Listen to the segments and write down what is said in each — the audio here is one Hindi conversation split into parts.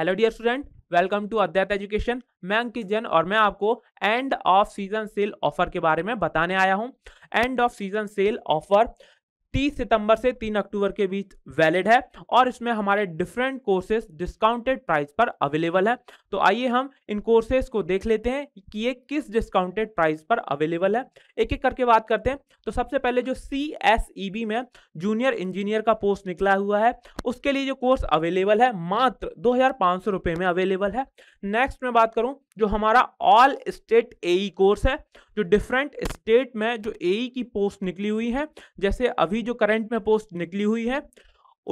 hello dear student welcome to Adhyat education मैं अंकित जैन और मैं आपको end of season sale offer के बारे में बताने आया हूं end of season sale offer 30 सितंबर से 3 अक्टूबर के बीच वैलिड है और इसमें हमारे डिफरेंट कोर्सेज डिस्काउंटेड प्राइस पर अवेलेबल है तो आइए हम इन कोर्सेज को देख लेते हैं कि ये किस डिस्काउंटेड प्राइस पर अवेलेबल है एक एक करके बात करते हैं तो सबसे पहले जो सी e में जूनियर इंजीनियर का पोस्ट निकला हुआ है उसके लिए जो कोर्स अवेलेबल है मात्र दो रुपये में अवेलेबल है नेक्स्ट में बात करूँ जो हमारा ऑल स्टेट ए कोर्स है जो डिफरेंट स्टेट में जो ए e की पोस्ट निकली हुई है जैसे अभी जो करंट में पोस्ट निकली हुई है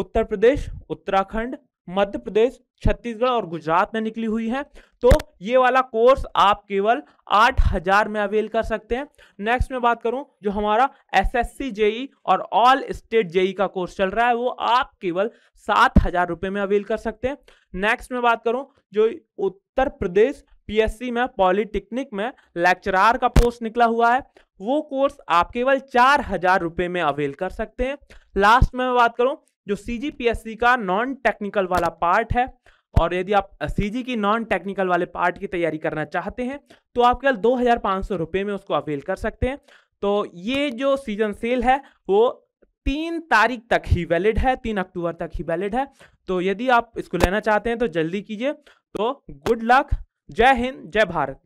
उत्तर प्रदेश उत्तराखंड मध्य प्रदेश छत्तीसगढ़ और गुजरात में निकली हुई है तो ये वाला कोर्स आप केवल आठ हजार में अवेल कर सकते हैं नेक्स्ट में बात करूं जो हमारा एसएससी जेई e और ऑल स्टेट जेई का कोर्स चल रहा है वो आप केवल सात हजार रुपये में अवेल कर सकते हैं नेक्स्ट में बात करूं जो उत्तर प्रदेश पीएससी में पॉलिटेक्निक में लेक्चरार का पोस्ट निकला हुआ है वो कोर्स आप केवल चार हजार रुपये में अवेल कर सकते हैं लास्ट में मैं बात करूं जो सी का नॉन टेक्निकल वाला पार्ट है और यदि आप सी की नॉन टेक्निकल वाले पार्ट की तैयारी करना चाहते हैं तो आप केवल दो हज़ार पाँच सौ रुपये में उसको अवेल कर सकते हैं तो ये जो सीजन सेल है वो तीन तारीख तक ही वैलिड है तीन अक्टूबर तक ही वैलिड है तो यदि आप इसको लेना चाहते हैं तो जल्दी कीजिए तो गुड लक जय हिंद जय भारत